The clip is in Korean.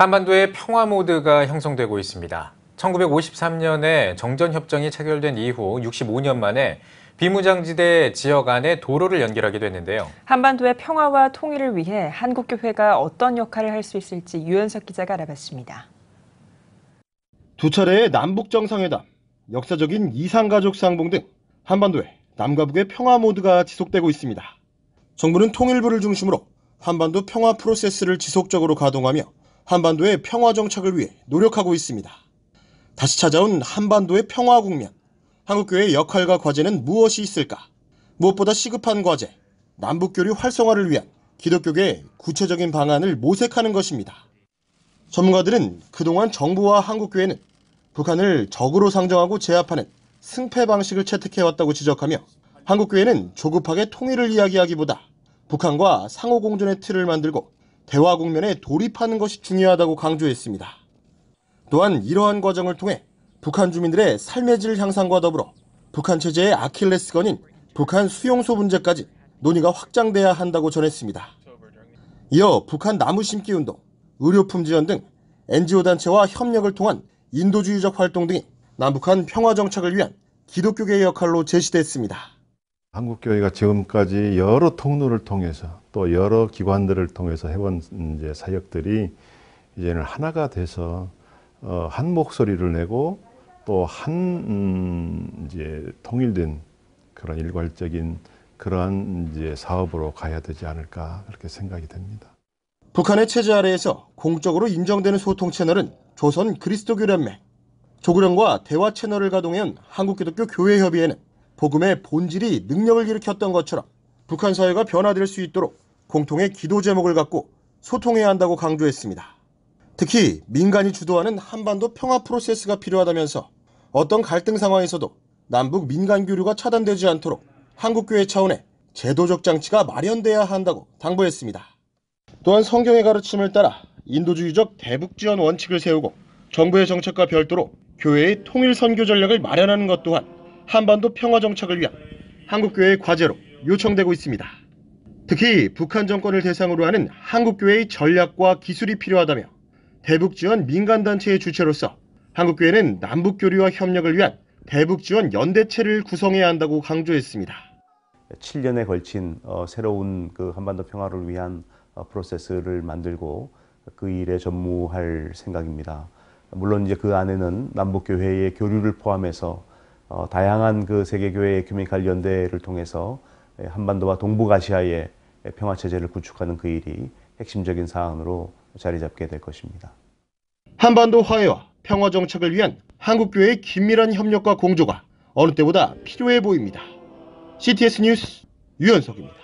한반도의 평화 모드가 형성되고 있습니다. 1953년에 정전협정이 체결된 이후 65년 만에 비무장지대 지역 안에 도로를 연결하기도 했는데요. 한반도의 평화와 통일을 위해 한국교회가 어떤 역할을 할 수 있을지 유연석 기자가 알아봤습니다. 두 차례의 남북정상회담, 역사적인 이산가족 상봉 등 한반도에 남과 북의 평화 모드가 지속되고 있습니다. 정부는 통일부를 중심으로 한반도 평화 프로세스를 지속적으로 가동하며 한반도의 평화 정착을 위해 노력하고 있습니다. 다시 찾아온 한반도의 평화 국면. 한국교회의 역할과 과제는 무엇이 있을까? 무엇보다 시급한 과제, 남북교류 활성화를 위한 기독교계의 구체적인 방안을 모색하는 것입니다. 전문가들은 그동안 정부와 한국교회는 북한을 적으로 상정하고 제압하는 승패 방식을 채택해왔다고 지적하며 한국교회는 조급하게 통일을 이야기하기보다 북한과 상호공존의 틀을 만들고 대화 국면에 돌입하는 것이 중요하다고 강조했습니다. 또한 이러한 과정을 통해 북한 주민들의 삶의 질 향상과 더불어 북한 체제의 아킬레스건인 북한 수용소 문제까지 논의가 확장돼야 한다고 전했습니다. 이어 북한 나무 심기 운동, 의료품 지원 등 NGO 단체와 협력을 통한 인도주의적 활동 등이 남북한 평화 정착을 위한 기독교계의 역할로 제시됐습니다. 한국교회가 지금까지 여러 통로를 통해서 또 여러 기관들을 통해서 해본 이제 사역들이 이제는 하나가 돼서 어, 한 목소리를 내고 또한 음, 이제 통일된 그런 일괄적인 그러한 이제 사업으로 가야 되지 않을까 그렇게 생각이 됩니다. 북한의 체제 아래에서 공적으로 인정되는 소통 채널은 조선 그리스도교련맹, 조구령과 대화 채널을 가동해온 한국기독교 교회협의회는 복음의 본질이 능력을 일으켰던 것처럼 북한 사회가 변화될 수 있도록 공통의 기도 제목을 갖고 소통해야 한다고 강조했습니다. 특히 민간이 주도하는 한반도 평화 프로세스가 필요하다면서 어떤 갈등 상황에서도 남북 민간 교류가 차단되지 않도록 한국교회 차원의 제도적 장치가 마련돼야 한다고 당부했습니다. 또한 성경의 가르침을 따라 인도주의적 대북지원 원칙을 세우고 정부의 정책과 별도로 교회의 통일 선교 전략을 마련하는 것 또한 한반도 평화 정착을 위한 한국교회의 과제로 요청되고 있습니다. 특히 북한 정권을 대상으로 하는 한국교회의 전략과 기술이 필요하다며 대북 지원 민간단체의 주체로서 한국교회는 남북 교류와 협력을 위한 대북 지원 연대체를 구성해야 한다고 강조했습니다. 7년에 걸친 어, 새로운 그 한반도 평화를 위한 어, 프로세스를 만들고 그 일에 전무할 생각입니다. 물론 이제 그 안에는 남북 교회의 교류를 포함해서 어, 다양한 그 세계교회의 규미칼 연대를 통해서 예, 한반도와 동북아시아의 예, 평화체제를 구축하는 그 일이 핵심적인 사안으로 자리 잡게 될 것입니다. 한반도 화해와 평화 정착을 위한 한국교회의 긴밀한 협력과 공조가 어느 때보다 필요해 보입니다. CTS 뉴스 유연석입니다.